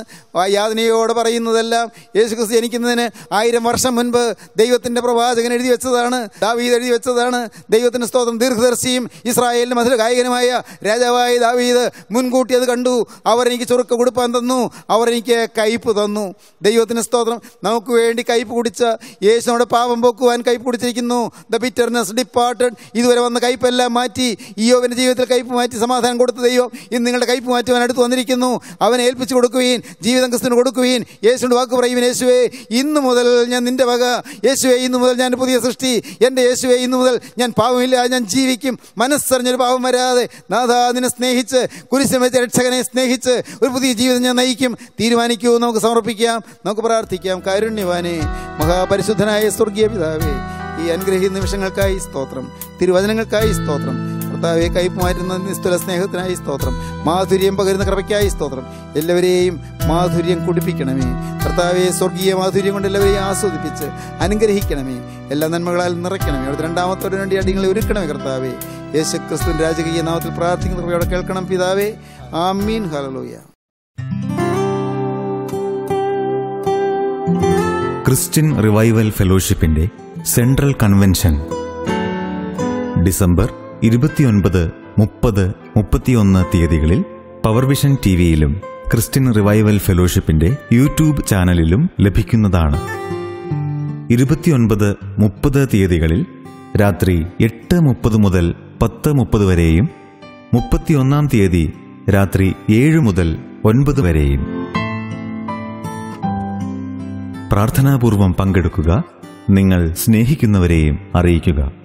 യാതനയോടെ പറയുന്നതെല്ലാം യേശു കുരിശ് ജനിക്കുന്നതിന് ആയിരം വർഷം മുൻപ് ദൈവത്തിന്റെ പ്രവാചകൻ എഴുതി വെച്ചതാണ് ദാവീദ് എഴുതി വെച്ചതാണ് ദൈവത്തിന്റെ സ്തോത്രം ദീർഘദർശിയും ഇസ്രായേലിന്റെ മധുര ഗായകനുമായ രാജാവായ ദാവീദ് മുൻകൂട്ടി അത് കണ്ടു അവരെനിക്ക് ചൊറുക്ക കൊടുപ്പാൻ തന്നു അവരെനിക്ക് കയ്പ് തന്നു ദൈവത്തിന്റെ സ്തോത്രം നമുക്ക് വേണ്ടി കയ്പ് കുടിച്ച യേശുനോട് പാപം പോക്കുവാൻ കയ്പ് കുടിച്ചിരിക്കുന്നു ദ ബിറ്റർനെസ് ഡിപ്പാർട്ട് മാറ്റണം ഇതുവരെ വന്ന കയ്പെല്ലാം മാറ്റി ഈയോവിൻ്റെ ജീവിതത്തിൽ കയ്പ് മാറ്റി സമാധാനം കൊടുത്ത ദൈവം ഇന്ന് നിങ്ങളുടെ കയ്പ് മാറ്റുവാൻ അടുത്ത് വന്നിരിക്കുന്നു അവനെ ഏൽപ്പിച്ചു കൊടുക്കുകയും ജീവിതം ക്രിസ്തുവിന് കൊടുക്കുകയും യേശുവിൻ്റെ വാക്ക് പറയും യേശുവേ ഇന്നു മുതൽ ഞാൻ നിൻ്റെ വക യേശുവേ ഇന്നു മുതൽ ഞാൻ പുതിയ സൃഷ്ടി എൻ്റെ യേശുവേ ഇന്നു മുതൽ ഞാൻ പാവമില്ല ഞാൻ ജീവിക്കും മനസ്സറിഞ്ഞൊരു പാവം വരാതെ നാഥാ നിന്നെ സ്നേഹിച്ച് കുരിശമേച്ച രക്ഷകനെ സ്നേഹിച്ച് ഒരു പുതിയ ജീവിതം ഞാൻ നയിക്കും തീരുമാനിക്കൂ നമുക്ക് സമർപ്പിക്കാം നമുക്ക് പ്രാർത്ഥിക്കാം കാരുണ്യവാനെ മഹാപരിശുദ്ധനായ സ്വർഗീയ പിതാവേ ഈ അനുഗ്രഹീ നിമിഷങ്ങൾക്കായി സ്തോത്രം തിരുവചനങ്ങൾക്കായി സ്തോത്രം ഭർത്താവെ കൈമാറ്റുന്ന നിസ്തുല സ്നേഹത്തിനായി സ്തോത്രം മാധുര്യം പകരുന്ന കൃപയ്ക്കായി സ്തോത്രം എല്ലാവരെയും മാധുര്യം കുടിപ്പിക്കണമേ ഭർത്താവെ സ്വർഗീയ മാധുര്യം കൊണ്ട് എല്ലാവരെയും ആസ്വദിപ്പിച്ച് അനുഗ്രഹിക്കണമേ എല്ലാ നന്മകളാൽ നിറയ്ക്കണമേ അവിടുത്തെ രണ്ടാമത്തോടെ വേണ്ടി അടികളെ ഒരുക്കണമേ കർത്താവെ യേശു ക്രിസ്തു രാജകീയ നാമത്തിൽ പ്രാർത്ഥിക്കുന്ന കേൾക്കണം പിതാവേ ആമീൻ ഹലലൂയ ക്രിസ്ത്യൻ റിവൈവൽ ഫെലോഷിപ്പിന്റെ സെൻട്രൽ കൺവെൻഷൻ ഡിസംബർ ഇരുപത്തിയൊൻപത് മുപ്പത് മുപ്പത്തിയൊന്ന് തീയതികളിൽ പവർ വിഷൻ ടി വിയിലും ക്രിസ്ത്യൻ റിവൈവൽ ഫെലോഷിപ്പിന്റെ യൂട്യൂബ് ചാനലിലും ലഭിക്കുന്നതാണ് ഇരുപത്തിയൊൻപത് മുപ്പത് തീയതികളിൽ രാത്രി എട്ട് മുപ്പത് മുതൽ പത്ത് മുപ്പത് വരെയും മുപ്പത്തിയൊന്നാം തീയതി രാത്രി ഏഴ് മുതൽ ഒൻപത് വരെയും പ്രാർത്ഥനാപൂർവം പങ്കെടുക്കുക നിങ്ങൾ സ്നേഹിക്കുന്നവരെയും അറിയിക്കുക